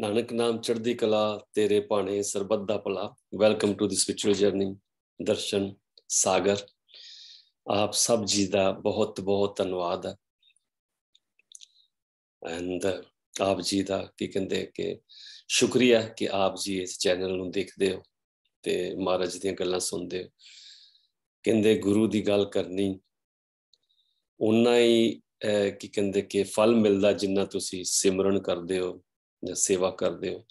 ਨਾਨਕ ਨਾਮ ਚੜ੍ਹਦੀ ਕਲਾ ਤੇਰੇ ਭਾਣੇ ਸਰਬੱਤ ਦਾ ਭਲਾ welcome to this spiritual journey Darshan Sagar ਆਪ ਸਭ ਜੀ ਦਾ ਬਹੁਤ ਬਹੁਤ ਧੰਨਵਾਦ ਹੈ ਐਂਡ ਆਪ ਜੀ ਦਾ ਕੀ ਕਹਿੰਦੇ ਕਿ ਸ਼ੁਕਰੀਆ ਕਿ ਆਪ ਜੀ ਇਸ ਚੈਨਲ ਨੂੰ ਦੇਖਦੇ ਹੋ ਤੇ ਮਹਾਰਾਜ ਦੀਆਂ ਗੱਲਾਂ ਸੁਣਦੇ ਹੋ ਕਹਿੰਦੇ ਗੁਰੂ ਦੀ ਗੱਲ ਕਰਨੀ ਉਨਾ ਹੀ ਕੀ ਕਹਿੰਦੇ ਕਿ ਫਲ ਮਿਲਦਾ ਜਿੰਨਾ ਤੁਸੀਂ ਸਿਮਰਨ ਕਰਦੇ ਹੋ ਸੇਵਾ ਕਰਦੇ ਹੋ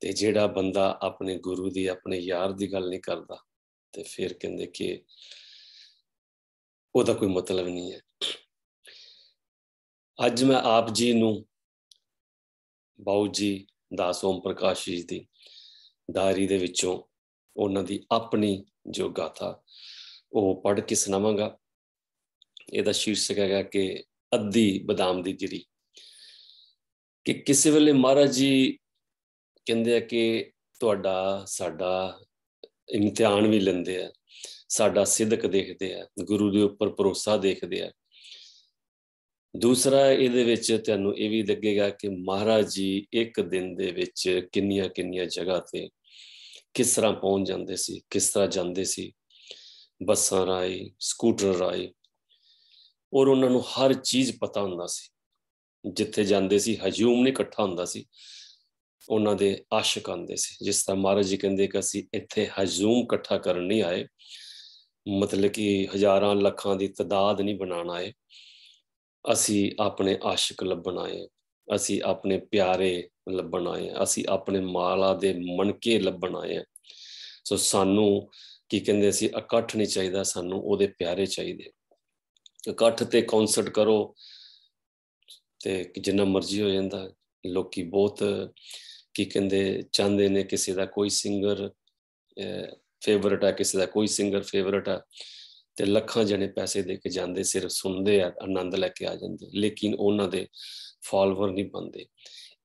ਤੇ ਜਿਹੜਾ ਬੰਦਾ ਆਪਣੇ ਗੁਰੂ ਦੀ ਆਪਣੇ ਯਾਰ ਦੀ ਗੱਲ ਨਹੀਂ ਕਰਦਾ ਤੇ ਫਿਰ ਕਹਿੰਦੇ ਕਿ ਉਹਦਾ ਕੋਈ ਮਤਲਬ ਨਹੀਂ ਹੈ ਅੱਜ ਮੈਂ ਆਪ ਜੀ ਨੂੰ ਬਾਉ ਜੀ ਦਾਸ ਓਮ ਪ੍ਰਕਾਸ਼ ਜੀ ਦੀ ਦਾਰੀ ਦੇ ਵਿੱਚੋਂ ਉਹਨਾਂ ਦੀ ਆਪਣੀ ਜੋ ਗਾਥਾ ਉਹ ਪੜ੍ਹ ਕੇ ਸੁਣਾਵਾਂਗਾ ਇਹਦਾ ਸ਼ੀਰਸ਼ਕ ਹੈਗਾ ਕਿ ਅੱਧੀ ਬਦਾਮ ਦੀ ਜਿਹੜੀ ਕਿ ਕਿਸੇ ਵੇਲੇ ਮਹਾਰਾਜ ਜੀ ਕਹਿੰਦੇ ਆ ਕਿ ਤੁਹਾਡਾ ਸਾਡਾ ਇਮਤਿਹਾਨ ਵੀ ਲੈਂਦੇ ਆ ਸਾਡਾ ਸਿੱਧਕ ਦੇਖਦੇ ਆ ਗੁਰੂ ਦੇ ਉੱਪਰ ਭਰੋਸਾ ਦੇਖਦੇ ਆ ਦੂਸਰਾ ਇਹਦੇ ਵਿੱਚ ਤੁਹਾਨੂੰ ਇਹ ਵੀ ਲੱਗੇਗਾ ਕਿ ਮਹਾਰਾਜ ਜੀ ਇੱਕ ਦਿਨ ਦੇ ਵਿੱਚ ਕਿੰਨੀਆਂ ਕਿੰਨੀਆਂ ਜਗ੍ਹਾ ਤੇ ਕਿਸ ਤਰ੍ਹਾਂ ਪਹੁੰਚ ਜਾਂਦੇ ਸੀ ਕਿਸ ਤਰ੍ਹਾਂ ਜਾਂਦੇ ਸੀ ਬੱਸਾਂ ਰਾਈ ਸਕੂਟਰ ਰਾਈ ਔਰ ਉਹਨਾਂ ਨੂੰ ਹਰ ਚੀਜ਼ ਪਤਾ ਹੁੰਦਾ ਸੀ ਜਿੱਥੇ ਜਾਂਦੇ ਸੀ ਹਜੂਮ ਨਹੀਂ ਇਕੱਠਾ ਹੁੰਦਾ ਸੀ ਉਹਨਾਂ ਦੇ ਆਸ਼ਿਕ ਆਉਂਦੇ ਸੀ ਜਿਸ ਤਰ੍ਹਾਂ ਮਹਾਰਾਜ ਜੀ ਕਹਿੰਦੇ ਕਿ ਅਸੀਂ ਇੱਥੇ ਹਜੂਮ ਇਕੱਠਾ ਕਰਨ ਨਹੀਂ ਆਏ ਮਤਲਬ ਕਿ ਹਜ਼ਾਰਾਂ ਲੱਖਾਂ ਦੀ ਤਦਾਦ ਨਹੀਂ ਬਣਾਣਾ ਹੈ ਅਸੀਂ ਆਪਣੇ ਆਸ਼ਿਕ ਲੱਭਣ ਆਏ ਅਸੀਂ ਆਪਣੇ ਪਿਆਰੇ ਲੱਭਣ ਆਏ ਅਸੀਂ ਆਪਣੇ ਮਾਲਾ ਦੇ ਮਣਕੇ ਲੱਭਣ ਆਏ ਸੋ ਸਾਨੂੰ ਕੀ ਕਹਿੰਦੇ ਸੀ ਇਕੱਠ ਨਹੀਂ ਚਾਹੀਦਾ ਸਾਨੂੰ ਉਹਦੇ ਪਿਆਰੇ ਚਾਹੀਦੇ ਇਕੱਠ ਤੇ ਕਾਨਸਰਟ ਕਰੋ ਤੇ ਜਿੰਨਾ ਮਰਜ਼ੀ ਹੋ ਜਾਂਦਾ ਲੋਕੀ ਬਹੁਤ ਕੀ ਕਹਿੰਦੇ ਚਾਹੁੰਦੇ ਨੇ ਕਿਸੇ ਦਾ ਕੋਈ ਸਿੰਗਰ ਫੇਵਰਟ ਆ ਕਿਸੇ ਦਾ ਕੋਈ ਸਿੰਗਰ ਫੇਵਰਟ ਆ ਤੇ ਲੱਖਾਂ ਜਣੇ ਪੈਸੇ ਦੇ ਕੇ ਜਾਂਦੇ ਸਿਰਫ ਸੁਣਦੇ ਆ ਆਨੰਦ ਲੈ ਕੇ ਆ ਜਾਂਦੇ ਲੇਕਿਨ ਉਹਨਾਂ ਦੇ ਫਾਲੋਅਰ ਨਹੀਂ ਬਣਦੇ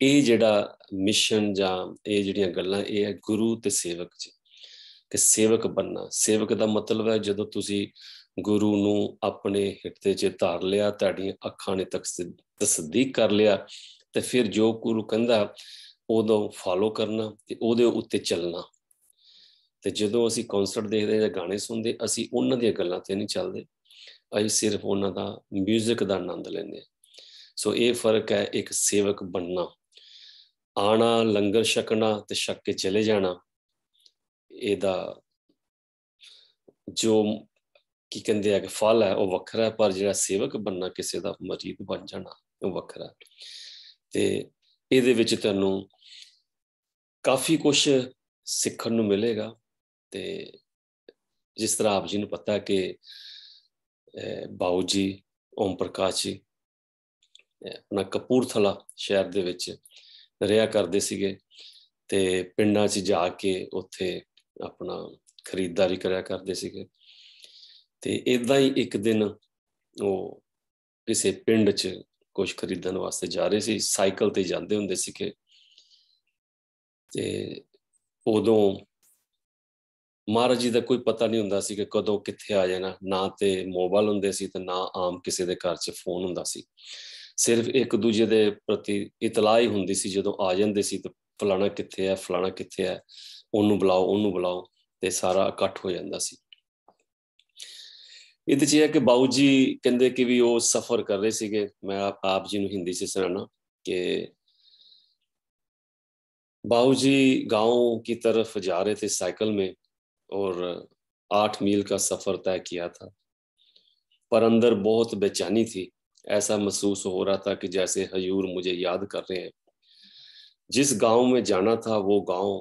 ਇਹ ਜਿਹੜਾ ਮਿਸ਼ਨ ਜਾਂ ਇਹ ਜਿਹੜੀਆਂ ਗੱਲਾਂ ਇਹ ਹੈ ਗੁਰੂ ਤੇ ਸੇਵਕ ਜੀ ਕਿ ਸੇਵਕ ਬੰਨਾ ਸੇਵਕ ਦਾ ਮਤਲਬ ਹੈ ਜਦੋਂ ਤੁਸੀਂ ਗੁਰੂ ਨੂੰ ਆਪਣੇ ਹਿਰਦੇ 'ਚ ਧਾਰ ਲਿਆ ਤੁਹਾਡੀਆਂ ਅੱਖਾਂ ਨੇ ਤਸਦੀਕ ਕਰ ਲਿਆ ਤੇ ਫਿਰ ਜੋ ਗੁਰੂ ਕਹਿੰਦਾ ਉਦੋਂ ਫਾਲੋ ਕਰਨਾ ਤੇ ਉਹਦੇ ਉੱਤੇ ਚੱਲਣਾ ਤੇ ਜਦੋਂ ਅਸੀਂ ਕਨਸਰਟ ਦੇਖਦੇ ਜਾਂ ਗਾਣੇ ਸੁਣਦੇ ਅਸੀਂ ਉਹਨਾਂ ਦੀਆਂ ਗੱਲਾਂ ਤੇ ਨਹੀਂ ਚੱਲਦੇ ਅਸੀਂ ਸਿਰਫ ਉਹਨਾਂ ਦਾ 뮤직 ਦਾ ਆਨੰਦ ਲੈਂਦੇ ਸੋ ਇਹ ਫਰਕ ਹੈ ਇੱਕ ਸੇਵਕ ਬਣਨਾ ਆਣਾ ਲੰਗਰ ਛਕਣਾ ਤੇ ਛੱਕ ਕੇ ਚਲੇ ਜਾਣਾ ਇਹਦਾ ਜੋ ਕੀ ਕਹਿੰਦੇ ਆ ਕਿ ਫਲ ਹੈ ਉਹ ਵੱਖਰਾ ਹੈ ਪਰ ਜਿਹੜਾ ਸੇਵਕ ਬੰਨਾ ਕਿਸੇ ਦਾ ਮਰੀਦ ਬਣ ਜਾਣਾ ਉਹ ਵੱਖਰਾ ਤੇ ਇਹਦੇ ਵਿੱਚ ਤੁਹਾਨੂੰ ਕਾਫੀ ਕੁਝ ਸਿੱਖਣ ਨੂੰ ਮਿਲੇਗਾ ਤੇ ਜਿਸ ਤਰ੍ਹਾਂ ਆਪ ਜੀ ਨੂੰ ਪਤਾ ਕਿ ਬਾਉ ਜੀ ਓਮ ਪ੍ਰਕਾਸ਼ ਜੀ ਆਪਣਾ ਕਪੂਰਥਲਾ ਸ਼ਹਿਰ ਦੇ ਵਿੱਚ ਰਿਹਾ ਕਰਦੇ ਸੀਗੇ ਤੇ ਪਿੰਡਾਂ 'ਚ ਜਾ ਕੇ ਉੱਥੇ ਆਪਣਾ ਖਰੀਦਦਾਰੀ ਕਰਿਆ ਕਰਦੇ ਸੀਗੇ ਤੇ ਇਦਾਂ ਹੀ ਇੱਕ ਦਿਨ ਉਹ ਕਿਸੇ ਪਿੰਡ 'ਚ ਕੁਝ ਖਰੀਦਣ ਵਾਸਤੇ ਜਾ ਰਹੇ ਸੀ ਸਾਈਕਲ ਤੇ ਜਾਂਦੇ ਹੁੰਦੇ ਸੀ ਕਿ ਤੇ ਉਦੋਂ ਮਹਾਰਾਜ ਜੀ ਦਾ ਕੋਈ ਪਤਾ ਨਹੀਂ ਹੁੰਦਾ ਸੀ ਕਿ ਕਦੋਂ ਕਿੱਥੇ ਆ ਜਾਣਾ ਨਾ ਤੇ ਮੋਬਾਈਲ ਹੁੰਦੇ ਸੀ ਤੇ ਨਾ ਆਮ ਕਿਸੇ ਦੇ ਘਰ 'ਚ ਫੋਨ ਹੁੰਦਾ ਸੀ ਸਿਰਫ ਇੱਕ ਦੂਜੇ ਦੇ ਪ੍ਰਤੀ ਇਤਲਾਹ ਹੀ ਹੁੰਦੀ ਸੀ ਜਦੋਂ ਆ ਜਾਂਦੇ ਸੀ ਤੇ ਫਲਾਣਾ ਕਿੱਥੇ ਆ ਫਲਾਣਾ ਕਿੱਥੇ ਆ ਉਹਨੂੰ ਬੁਲਾਓ ਉਹਨੂੰ ਬੁਲਾਓ ਤੇ ਸਾਰਾ ਇਕੱਠ ਹੋ ਜਾਂਦਾ ਸੀ ਇਹਦੇ ਚ ਇਹ ਕਿ ਬਾਉ ਜੀ ਕਹਿੰਦੇ ਕਿ ਵੀ ਉਹ ਸਫਰ ਕਰ ਰਹੇ ਸੀਗੇ ਮੈਂ ਆਪ ਜੀ ਨੂੰ ਹਿੰਦੀ ਚ ਸੁਣਾਣਾ जी गाँव की तरफ जा रहे थे साइकिल में और आठ मील का सफ़र तय किया था पर अंदर बहुत बेचैनी थी ऐसा महसूस हो रहा था कि जैसे हजूर मुझे याद कर रहे हैं जिस गांव में जाना था वो गांव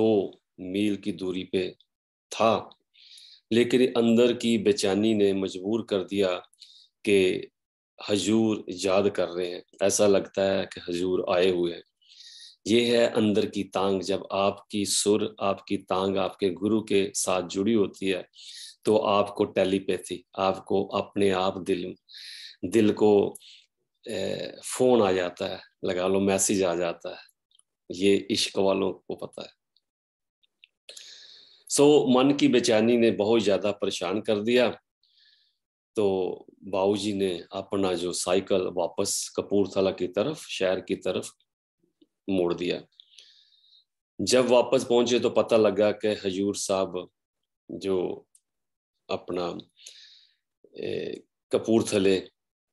दो मील की दूरी पे था लेकिन अंदर की बेचैनी ने मजबूर कर दिया कि हजूर याद कर रहे हैं ऐसा लगता है कि हजूर आए हुए हैं ये है अंदर की तांग जब आपकी सुर आपकी तांग आपके गुरु के साथ जुड़ी होती है तो आपको टेलीपैथी आपको अपने आप दिल दिल को फोन आ जाता है लगा लो मैसेज आ जाता है ये इश्क वालों को पता है सो मन की बेचैनी ने बहुत ज़्यादा परेशान कर दिया तो जी ने अपना जो साइकिल वापस कपूरथला की तरफ शहर की तरफ मोड़ दिया जब वापस पहुंचे तो पता लगा कि हजूर साहब जो अपना कपूरथले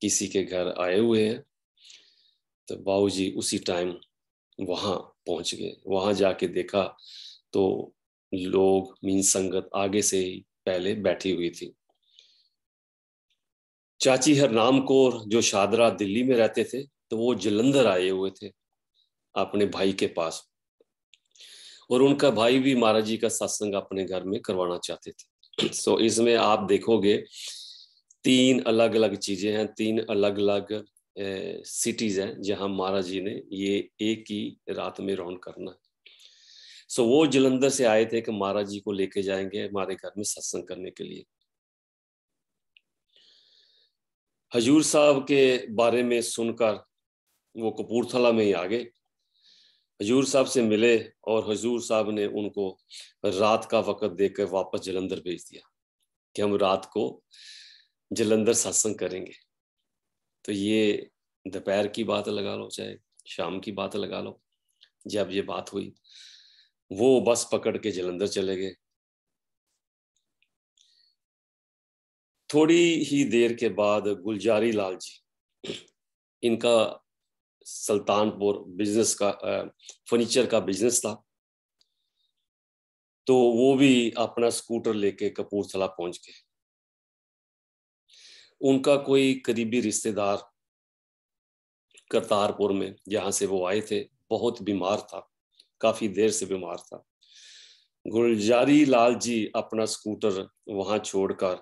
किसी के घर आए हुए हैं तो बाबू जी उसी टाइम वहां पहुंच गए वहां जाके देखा तो लोग मीन संगत आगे से ही पहले बैठी हुई थी चाची हरनाम कौर जो शादरा दिल्ली में रहते थे तो वो जलंधर आए हुए थे अपने भाई के पास और उनका भाई भी महाराज जी का सत्संग अपने घर में करवाना चाहते थे सो so, इसमें आप देखोगे तीन अलग अलग चीजें हैं तीन अलग अलग सिटीज हैं जहां महाराज जी ने ये एक ही रात में रौन करना है सो वो जलंधर से आए थे कि महाराज जी को लेके जाएंगे हमारे घर में सत्संग करने के लिए हजूर साहब के बारे में सुनकर वो कपूरथला में ही आ गए हजूर साहब से मिले और हजूर साहब ने उनको रात का वक़्त देकर वापस जलंधर भेज दिया कि हम रात को जलंधर सत्संग करेंगे तो ये दोपहर की बात लगा लो चाहे शाम की बात लगा लो जब ये बात हुई वो बस पकड़ के जलंधर चले गए थोड़ी ही देर के बाद गुलजारी लाल जी इनका सुल्तानपुर बिजनेस का फर्नीचर का बिजनेस था तो वो भी अपना स्कूटर लेके कपूरथला पहुंच गए उनका कोई करीबी रिश्तेदार करतारपुर में जहां से वो आए थे बहुत बीमार था काफी देर से बीमार था गुलजारी लाल जी अपना स्कूटर वहां छोड़कर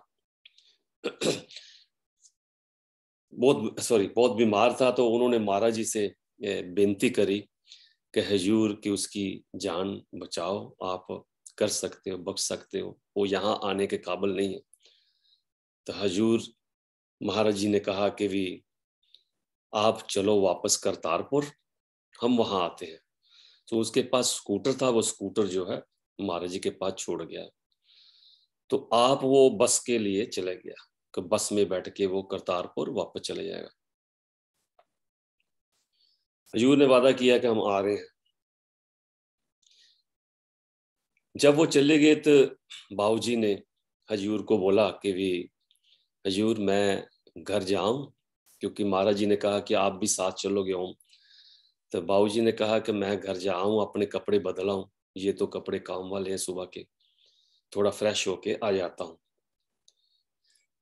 बहुत सॉरी बहुत बीमार था तो उन्होंने महाराज जी से बेनती करी कि हजूर की उसकी जान बचाओ आप कर सकते हो बख्श सकते हो वो यहाँ आने के काबिल नहीं है तो हजूर महाराज जी ने कहा कि भी आप चलो वापस करतारपुर हम वहां आते हैं तो उसके पास स्कूटर था वो स्कूटर जो है महाराज जी के पास छोड़ गया तो आप वो बस के लिए चले गया कि बस में बैठ के वो करतारपुर वापस चले जाएगा हजूर ने वादा किया कि हम आ रहे हैं जब वो चले गए तो जी ने हजूर को बोला कि भी हजूर मैं घर जाऊं क्योंकि महाराज जी ने कहा कि आप भी साथ चलोगे ओम तो जी ने कहा कि मैं घर जाऊँ अपने कपड़े बदलाऊँ ये तो कपड़े काम वाले हैं सुबह के थोड़ा फ्रेश होके आ जाता हूँ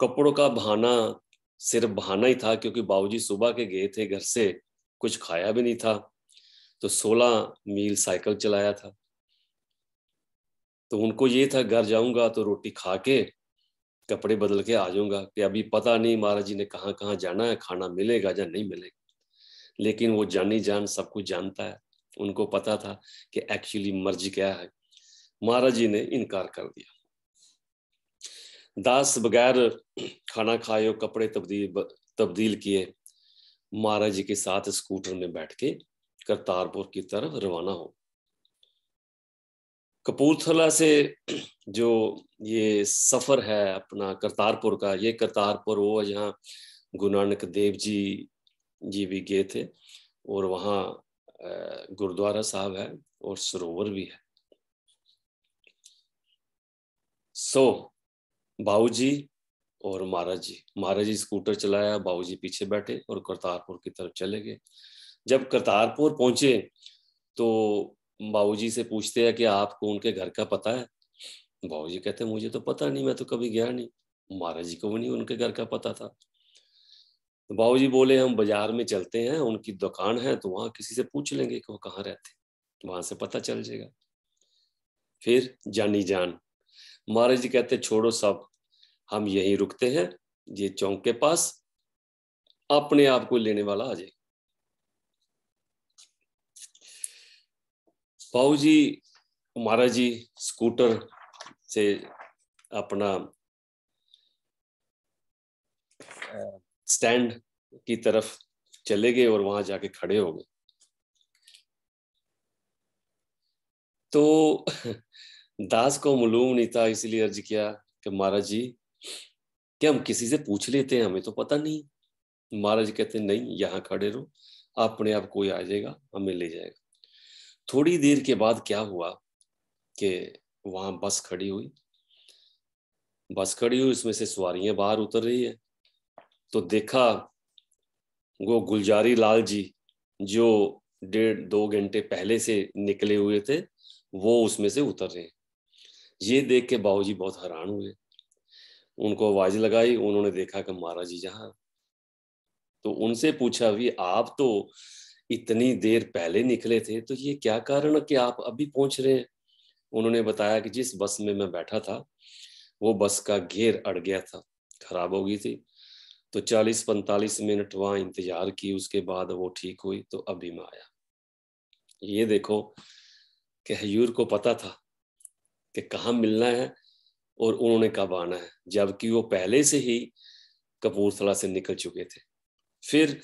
कपड़ों का बहाना सिर्फ बहाना ही था क्योंकि बाबूजी सुबह के गए थे घर से कुछ खाया भी नहीं था तो सोलह मील साइकिल चलाया था तो उनको ये था घर जाऊंगा तो रोटी खा के कपड़े बदल के आ जाऊंगा कि अभी पता नहीं महाराज जी ने कहाँ कहाँ जाना है खाना मिलेगा या नहीं मिलेगा लेकिन वो जानी जान सब कुछ जानता है उनको पता था कि एक्चुअली मर्जी क्या है महाराज जी ने इनकार कर दिया दास बगैर खाना खाए कपड़े तब्दील तब्दील किए महाराज जी के साथ स्कूटर में बैठ के करतारपुर की तरफ रवाना हो कपूरथला से जो ये सफ़र है अपना करतारपुर का ये करतारपुर वो जहाँ गुरु नानक देव जी जी भी गए थे और वहाँ गुरुद्वारा साहब है और सरोवर भी है सो so, जी और महाराज जी महाराज जी स्कूटर चलाया बाबू जी पीछे बैठे और करतारपुर की तरफ चले गए जब करतारपुर पहुंचे तो बाबू जी से पूछते हैं कि आपको उनके घर का पता है बाबू जी कहते मुझे तो पता नहीं मैं तो कभी गया नहीं महाराज जी को भी नहीं उनके घर का पता था तो बाबू जी बोले हम बाजार में चलते हैं उनकी दुकान है तो वहां किसी से पूछ लेंगे कि वो कहाँ रहते तो वहां से पता चल जाएगा फिर जानी जान महाराज जी कहते छोड़ो सब हम यहीं रुकते हैं ये चौक के पास अपने आप को लेने वाला आ जाए बाबू जी महाराज जी स्कूटर से अपना स्टैंड की तरफ चले गए और वहां जाके खड़े हो गए तो दास को मालूम नहीं था इसलिए अर्ज किया कि महाराज जी क्या हम किसी से पूछ लेते हैं हमें तो पता नहीं महाराज कहते नहीं यहाँ खड़े रहो अपने आप कोई आ जाएगा हमें ले जाएगा थोड़ी देर के बाद क्या हुआ कि वहां बस खड़ी हुई बस खड़ी हुई उसमें से सवारियां बाहर उतर रही है तो देखा वो गुलजारी लाल जी जो डेढ़ दो घंटे पहले से निकले हुए थे वो उसमें से उतर रहे ये देख के बाबू जी बहुत हैरान हुए उनको आवाज लगाई उन्होंने देखा कि महाराज जी जहां तो उनसे पूछा भी आप तो इतनी देर पहले निकले थे तो ये क्या कारण कि आप अभी पहुंच रहे हैं उन्होंने बताया कि जिस बस में मैं बैठा था वो बस का घेर अड़ गया था खराब हो गई थी तो 40-45 मिनट वहां इंतजार की उसके बाद वो ठीक हुई तो अभी मैं आया ये देखो कि हयूर को पता था कि कहाँ मिलना है और उन्होंने कब आना है जबकि वो पहले से ही कपूरथला से निकल चुके थे फिर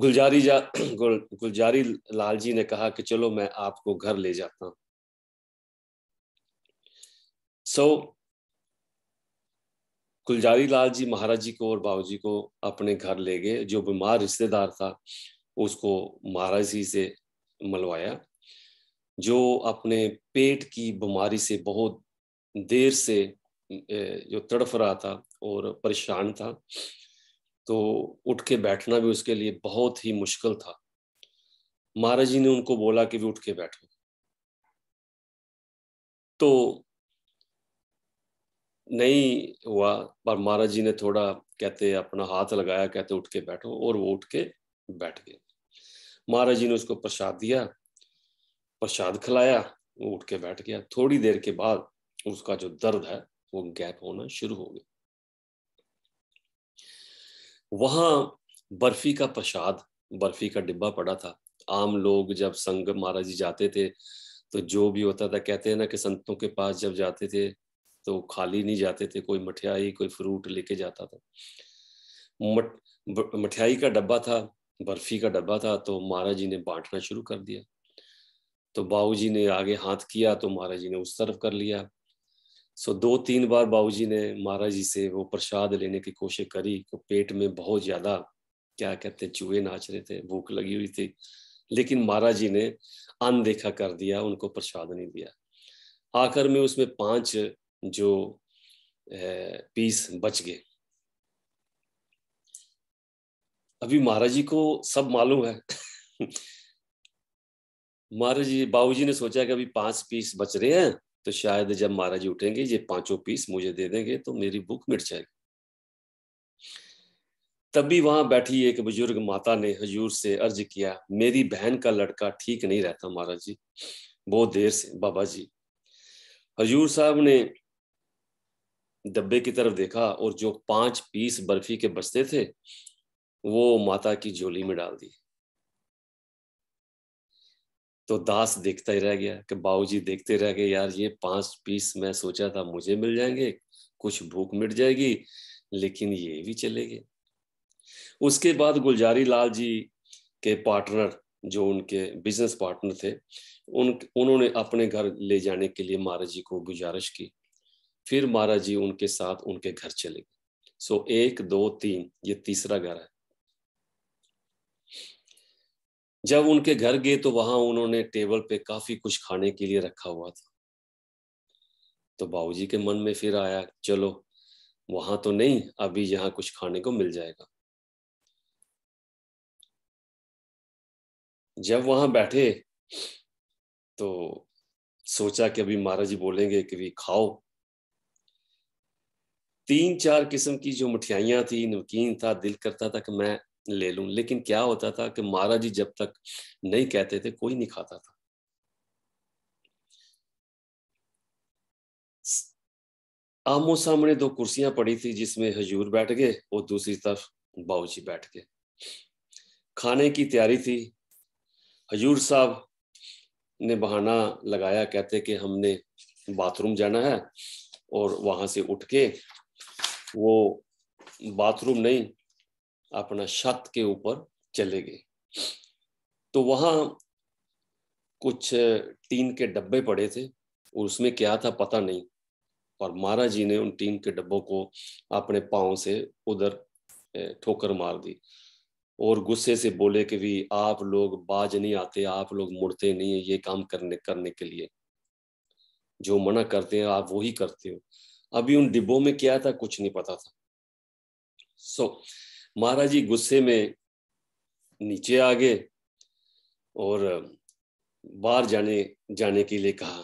गुलजारी जा गुल, गुलजारी लाल जी ने कहा कि चलो मैं आपको घर ले जाता हूं सो so, गुलजारी लाल जी महाराज जी को और बाबू जी को अपने घर ले गए जो बीमार रिश्तेदार था उसको महाराज जी से मलवाया जो अपने पेट की बीमारी से बहुत देर से जो तड़फ रहा था और परेशान था तो उठ के बैठना भी उसके लिए बहुत ही मुश्किल था महाराज जी ने उनको बोला कि भी उठ के बैठो तो नहीं हुआ पर महाराज जी ने थोड़ा कहते अपना हाथ लगाया कहते उठ के बैठो और वो उठ के बैठ गए महाराज जी ने उसको प्रसाद दिया प्रसाद खिलाया वो उठ के बैठ गया थोड़ी देर के बाद उसका जो दर्द है वो गैप होना शुरू हो गया वहां बर्फी का प्रसाद बर्फी का डिब्बा पड़ा था आम लोग जब संग महाराज जी जाते थे तो जो भी होता था कहते हैं ना कि संतों के पास जब जाते थे तो खाली नहीं जाते थे कोई मठियाई कोई फ्रूट लेके जाता था मठियाई का डब्बा था बर्फी का डब्बा था तो महाराज जी ने बांटना शुरू कर दिया तो बाबू जी ने आगे हाथ किया तो महाराज जी ने उस तरफ कर लिया सो दो तीन बार बाबू जी ने महाराज जी से वो प्रसाद लेने की कोशिश करी तो पेट में बहुत ज्यादा क्या कहते चूहे नाच रहे थे भूख लगी हुई थी लेकिन महाराज जी ने अनदेखा कर दिया उनको प्रसाद नहीं दिया आखिर में उसमें पांच जो पीस बच गए अभी महाराज जी को सब मालूम है महाराज जी बाबूजी ने सोचा कि अभी पांच पीस बच रहे हैं तो शायद जब महाराज जी उठेंगे ये पांचों पीस मुझे दे देंगे तो मेरी भूख मिट जाएगी तब भी वहां बैठी एक बुजुर्ग माता ने हजूर से अर्ज किया मेरी बहन का लड़का ठीक नहीं रहता महाराज जी बहुत देर से बाबा जी हजूर साहब ने डब्बे की तरफ देखा और जो पांच पीस बर्फी के बचते थे वो माता की झोली में डाल दिए तो दास देखता ही रह गया कि बाबूजी देखते रह गए यार ये पांच पीस मैं सोचा था मुझे मिल जाएंगे कुछ भूख मिट जाएगी लेकिन ये भी चले गए उसके बाद गुलजारी लाल जी के पार्टनर जो उनके बिजनेस पार्टनर थे उन उन्होंने अपने घर ले जाने के लिए महाराज जी को गुजारिश की फिर महाराज जी उनके साथ उनके घर चले गए सो एक दो तीन ये तीसरा घर है जब उनके घर गए तो वहां उन्होंने टेबल पे काफी कुछ खाने के लिए रखा हुआ था तो बाबूजी के मन में फिर आया चलो वहां तो नहीं अभी यहां कुछ खाने को मिल जाएगा जब वहां बैठे तो सोचा कि अभी महाराज जी बोलेंगे कि भी खाओ तीन चार किस्म की जो मिठाइयाँ थी नमकीन था दिल करता था कि मैं ले लूँ लेकिन क्या होता था कि महाराज जी जब तक नहीं कहते थे कोई नहीं खाता था आमो सामने दो कुर्सियां पड़ी थी जिसमें हजूर बैठ गए और दूसरी तरफ बाबू जी बैठ गए खाने की तैयारी थी हजूर साहब ने बहाना लगाया कहते कि हमने बाथरूम जाना है और वहां से उठ के वो बाथरूम नहीं अपना छत के ऊपर चले गए तो वहां कुछ टीन के डब्बे पड़े थे और उसमें क्या था पता नहीं और महाराज जी ने उन टीन के डब्बों को अपने पाँव से उधर ठोकर मार दी और गुस्से से बोले कि भी आप लोग बाज नहीं आते आप लोग मुड़ते नहीं है ये काम करने करने के लिए जो मना करते हैं आप वही करते हो अभी उन डिब्बों में क्या था कुछ नहीं पता था सो so, महाराज जी गुस्से में नीचे आ गए और बाहर जाने जाने के लिए कहा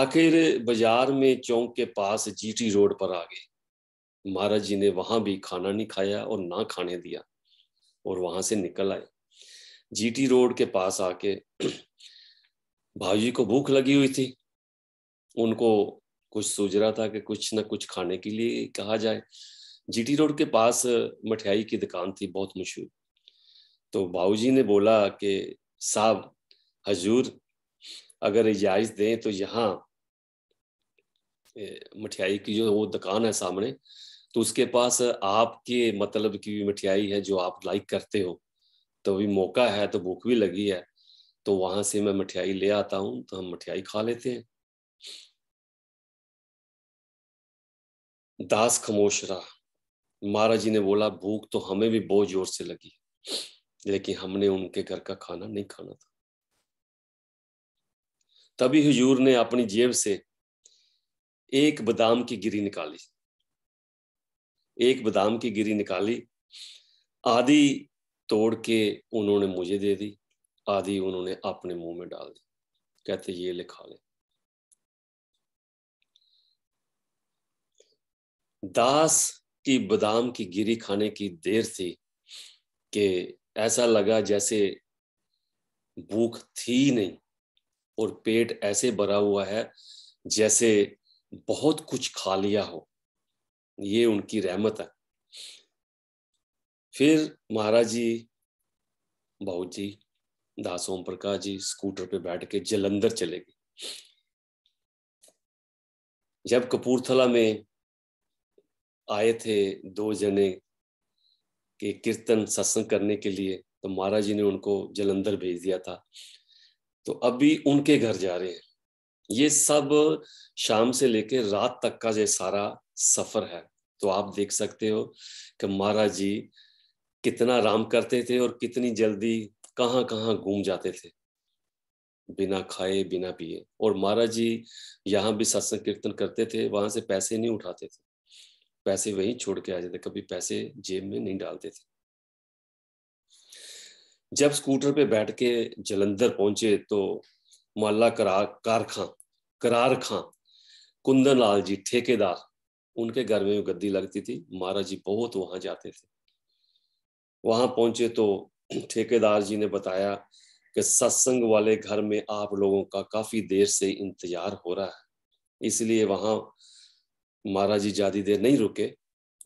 आखिर बाजार में चौक के पास जीटी रोड पर आ गए महाराज जी ने वहां भी खाना नहीं खाया और ना खाने दिया और वहां से निकल आए जीटी रोड के पास आके भाजी को भूख लगी हुई थी उनको कुछ सोच रहा था कि कुछ ना कुछ खाने के लिए कहा जाए जीटी रोड के पास मिठाई की दुकान थी बहुत मशहूर तो बाबूजी ने बोला कि साहब हजूर अगर इजाइज दें तो यहाँ मिठाई की जो वो दुकान है सामने तो उसके पास आपके मतलब की भी मिठाई है जो आप लाइक करते हो तो अभी मौका है तो भूख भी लगी है तो वहां से मैं मिठाई ले आता हूँ तो हम मिठाई खा लेते हैं दास खमोश रहा महाराज जी ने बोला भूख तो हमें भी बहुत जोर से लगी लेकिन हमने उनके घर का खाना नहीं खाना था तभी हुजूर ने अपनी जेब से एक बादाम की गिरी निकाली एक बादाम की गिरी निकाली आधी तोड़ के उन्होंने मुझे दे दी आधी उन्होंने अपने मुंह में डाल दी कहते ये लिखा ले दास की बादाम की गिरी खाने की देर थी कि ऐसा लगा जैसे भूख थी नहीं और पेट ऐसे भरा हुआ है जैसे बहुत कुछ खा लिया हो ये उनकी रहमत है फिर महाराज जी बहुत जी दास ओम प्रकाश जी स्कूटर पे बैठ के जलंधर चले गए जब कपूरथला में आए थे दो जने के कीर्तन सत्संग करने के लिए तो महाराज जी ने उनको जलंधर भेज दिया था तो अभी उनके घर जा रहे हैं ये सब शाम से लेके रात तक का ये सारा सफर है तो आप देख सकते हो कि महाराज जी कितना आराम करते थे और कितनी जल्दी कहाँ कहाँ घूम जाते थे बिना खाए बिना पिए और महाराज जी यहाँ भी सत्संग कीर्तन करते थे वहां से पैसे नहीं उठाते थे पैसे वहीं छोड़ के आ जाते कभी पैसे जेब में नहीं डालते थे जब स्कूटर पे बैठ के जलंधर पहुंचे तो मल्ला करा कारखां करार खां कुंदन लाल जी ठेकेदार उनके घर में गद्दी लगती थी महाराज जी बहुत वहां जाते थे वहां पहुंचे तो ठेकेदार जी ने बताया कि सत्संग वाले घर में आप लोगों का काफी देर से इंतजार हो रहा है इसलिए वहां महाराज जी ज्यादा देर नहीं रुके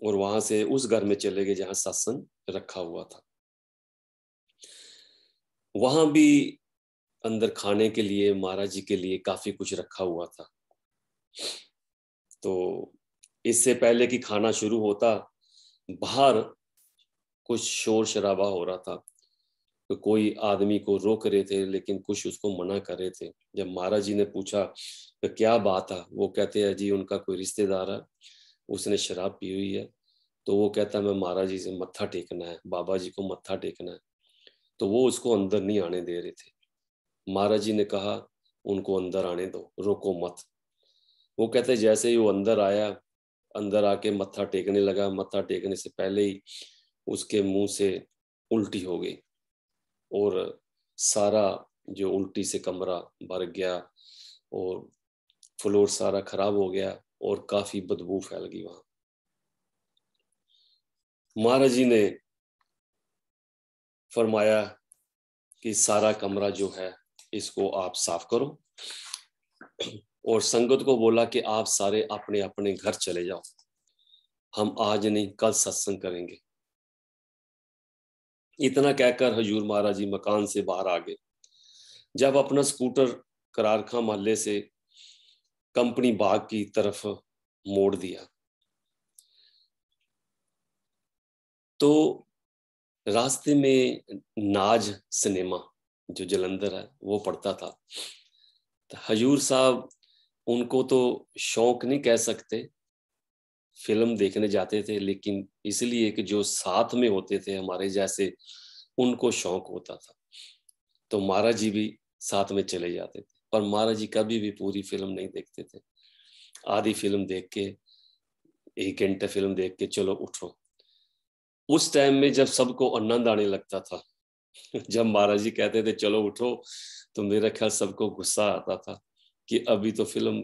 और वहां से उस घर में चले गए जहां सत्संग रखा हुआ था वहां भी अंदर खाने के लिए महाराज जी के लिए काफी कुछ रखा हुआ था तो इससे पहले कि खाना शुरू होता बाहर कुछ शोर शराबा हो रहा था तो कोई आदमी को रोक रहे थे लेकिन कुछ उसको मना कर रहे थे जब महाराज जी ने पूछा तो क्या बात है वो कहते हैं जी उनका कोई रिश्तेदार है उसने शराब पी हुई है तो वो कहता है मैं महाराज जी से मत्था टेकना है बाबा जी को मत्था टेकना है तो वो उसको अंदर नहीं आने दे रहे थे महाराज जी ने कहा उनको अंदर आने दो रोको मत वो कहते जैसे ही वो अंदर आया अंदर आके मत्था टेकने लगा मत्था टेकने से पहले ही उसके मुंह से उल्टी हो गई और सारा जो उल्टी से कमरा भर गया और फ्लोर सारा खराब हो गया और काफी बदबू फैल गई वहां महाराज जी ने फरमाया कि सारा कमरा जो है इसको आप साफ करो और संगत को बोला कि आप सारे अपने अपने घर चले जाओ हम आज नहीं कल सत्संग करेंगे इतना कहकर हजूर महाराज जी मकान से बाहर आ गए जब अपना स्कूटर करारखा मोहल्ले से कंपनी बाग की तरफ मोड़ दिया तो रास्ते में नाज सिनेमा जो जलंधर है वो पड़ता था तो हजूर साहब उनको तो शौक नहीं कह सकते फिल्म देखने जाते थे लेकिन इसलिए कि जो साथ में होते थे हमारे जैसे उनको शौक होता था तो महाराज जी भी साथ में चले जाते थे पर महाराज जी कभी भी पूरी फिल्म नहीं देखते थे आधी फिल्म देख के एक घंटे फिल्म देख के चलो उठो उस टाइम में जब सबको आनंद आने लगता था जब महाराज जी कहते थे चलो उठो तो मेरा ख्याल सबको गुस्सा आता था कि अभी तो फिल्म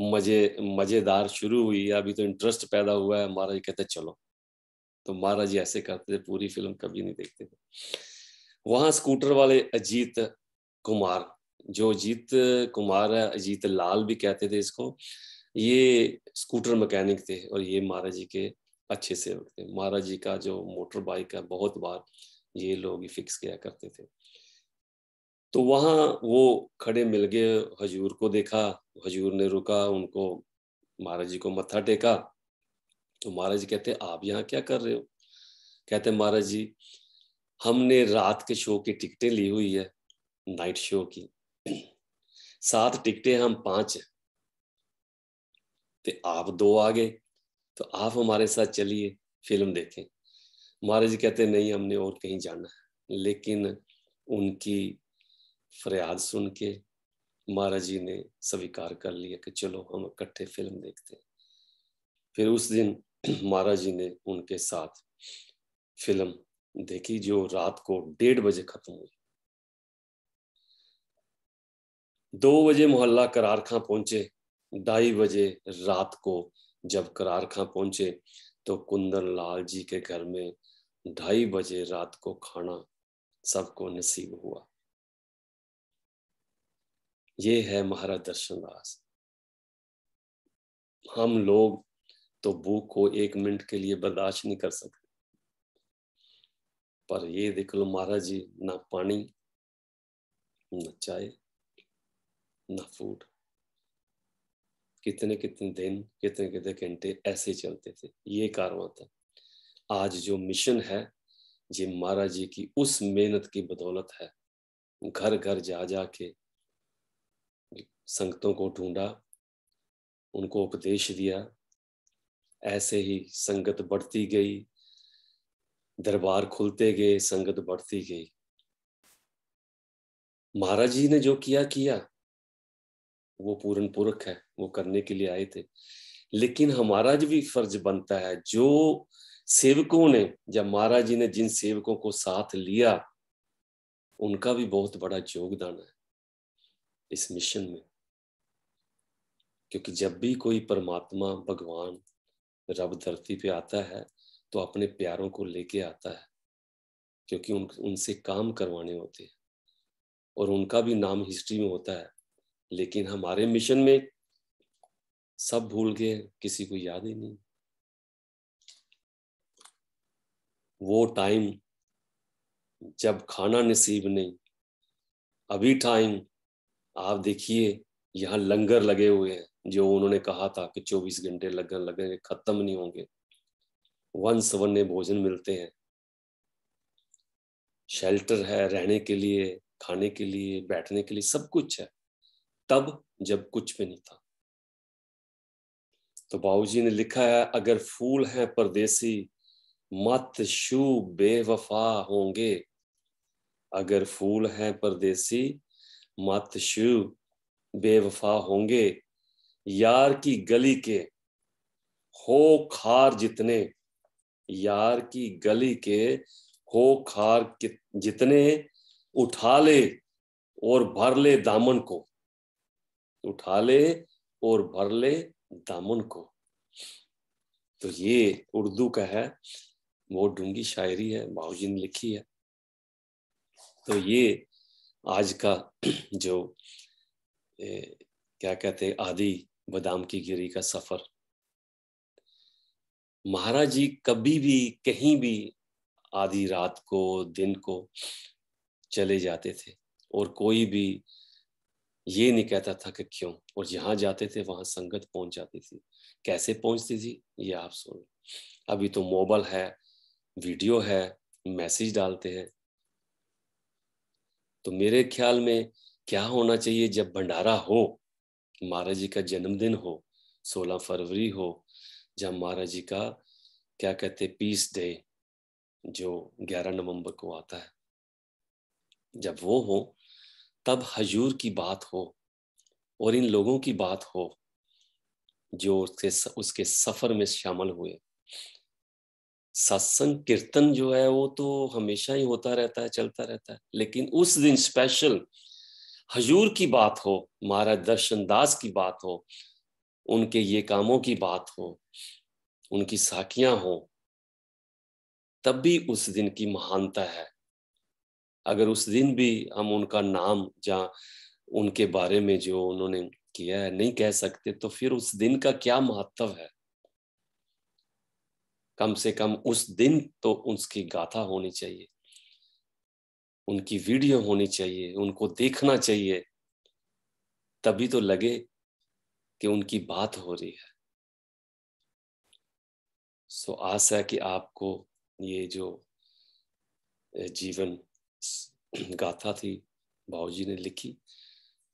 मजे मजेदार शुरू हुई अभी तो इंटरेस्ट पैदा हुआ है महाराज कहते चलो तो महाराज जी ऐसे करते थे पूरी फिल्म कभी नहीं देखते थे वहां स्कूटर वाले अजीत कुमार जो अजीत कुमार है अजीत लाल भी कहते थे इसको ये स्कूटर मैकेनिक थे और ये महाराज जी के अच्छे सेवक थे महाराज जी का जो मोटर बाइक है बहुत बार ये लोग ही फिक्स किया करते थे तो वहाँ वो खड़े मिल गए हजूर को देखा हजूर ने रुका उनको महाराज जी को मत्था टेका तो महाराज जी कहते आप यहाँ क्या कर रहे हो कहते महाराज जी हमने रात के शो की टिकटें ली हुई है नाइट शो की सात टिकटें हम पांच ते तो आप दो आ गए तो आप हमारे साथ चलिए फिल्म देखें महाराज जी कहते नहीं हमने और कहीं जाना है लेकिन उनकी फरियाद सुन के महाराज जी ने स्वीकार कर लिया कि चलो हम इकट्ठे फिल्म देखते हैं फिर उस दिन महाराज जी ने उनके साथ फिल्म देखी जो रात को डेढ़ बजे खत्म हुई दो बजे मोहल्ला करार खां पहुंचे ढाई बजे रात को जब करार खां पहुंचे तो कुंदन लाल जी के घर में ढाई बजे रात को खाना सबको नसीब हुआ ये है महाराज दर्शन दास हम लोग तो भूख को एक मिनट के लिए बर्दाश्त नहीं कर सकते पर ये देख लो महाराज जी ना पानी ना चाय ना फूड कितने कितने दिन कितने कितने घंटे ऐसे चलते थे ये कारवां था आज जो मिशन है ये महाराज जी की उस मेहनत की बदौलत है घर घर जा जा के संगतों को ढूंढा उनको उपदेश दिया ऐसे ही संगत बढ़ती गई दरबार खुलते गए संगत बढ़ती गई महाराज जी ने जो किया किया वो पूर्ण पुरख है वो करने के लिए आए थे लेकिन हमारा भी फर्ज बनता है जो सेवकों ने या महाराज जी ने जिन सेवकों को साथ लिया उनका भी बहुत बड़ा योगदान है इस मिशन में क्योंकि जब भी कोई परमात्मा भगवान रब धरती पे आता है तो अपने प्यारों को लेके आता है क्योंकि उन उनसे काम करवाने होते हैं और उनका भी नाम हिस्ट्री में होता है लेकिन हमारे मिशन में सब भूल गए किसी को याद ही नहीं वो टाइम जब खाना नसीब नहीं अभी टाइम आप देखिए यहाँ लंगर लगे हुए हैं जो उन्होंने कहा था कि 24 घंटे लगन लगे खत्म नहीं होंगे वन सवन्य भोजन मिलते हैं शेल्टर है रहने के लिए खाने के लिए बैठने के लिए सब कुछ है तब जब कुछ भी नहीं था तो बाबूजी ने लिखा है अगर फूल हैं परदेसी मत शु बेवफा होंगे अगर फूल हैं परदेसी मत शु बेवफा होंगे यार की गली के हो खार जितने यार की गली के हो खार जितने उठा ले और भर ले दामन को उठा ले और भर ले दामन को तो ये उर्दू का है वो डूंगी शायरी है बाबूजी ने लिखी है तो ये आज का जो ए, क्या कहते आदि बदाम की गिरी का सफर महाराज जी कभी भी कहीं भी आधी रात को दिन को चले जाते थे और कोई भी ये नहीं कहता था कि क्यों और जहां जाते थे वहां संगत पहुंच जाती थी कैसे पहुंचती थी ये आप सुनो अभी तो मोबाइल है वीडियो है मैसेज डालते हैं तो मेरे ख्याल में क्या होना चाहिए जब भंडारा हो महाराज जी का जन्मदिन हो 16 फरवरी हो जहाँ महाराज जी का क्या कहते पीस डे जो 11 नवंबर को आता है जब वो हो तब हजूर की बात हो और इन लोगों की बात हो जो उसके उसके सफर में शामिल हुए सत्संग कीर्तन जो है वो तो हमेशा ही होता रहता है चलता रहता है लेकिन उस दिन स्पेशल हजूर की बात हो महाराज दर्शनदास की बात हो उनके ये कामों की बात हो उनकी साखियां हो तब भी उस दिन की महानता है अगर उस दिन भी हम उनका नाम या उनके बारे में जो उन्होंने किया है नहीं कह सकते तो फिर उस दिन का क्या महत्व है कम से कम उस दिन तो उसकी गाथा होनी चाहिए उनकी वीडियो होनी चाहिए उनको देखना चाहिए तभी तो लगे कि उनकी बात हो रही है सो आशा है कि आपको ये जो जीवन गाथा थी भाजी ने लिखी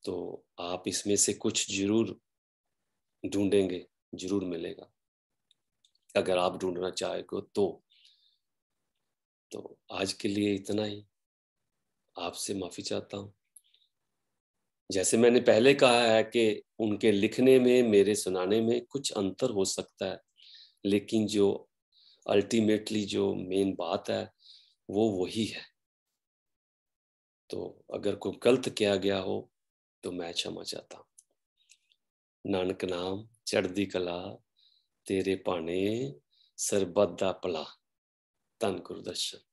तो आप इसमें से कुछ जरूर ढूंढेंगे जरूर मिलेगा अगर आप ढूंढना चाहे तो तो आज के लिए इतना ही आपसे माफ़ी चाहता हूं जैसे मैंने पहले कहा है कि उनके लिखने में मेरे सुनाने में कुछ अंतर हो सकता है लेकिन जो अल्टीमेटली जो मेन बात है वो वही है तो अगर कोई गलत किया गया हो तो मैं क्षमा चाहता हूं नानक नाम चढ़दी कला तेरे पाने सरबत का भला धन गुरुदर्शन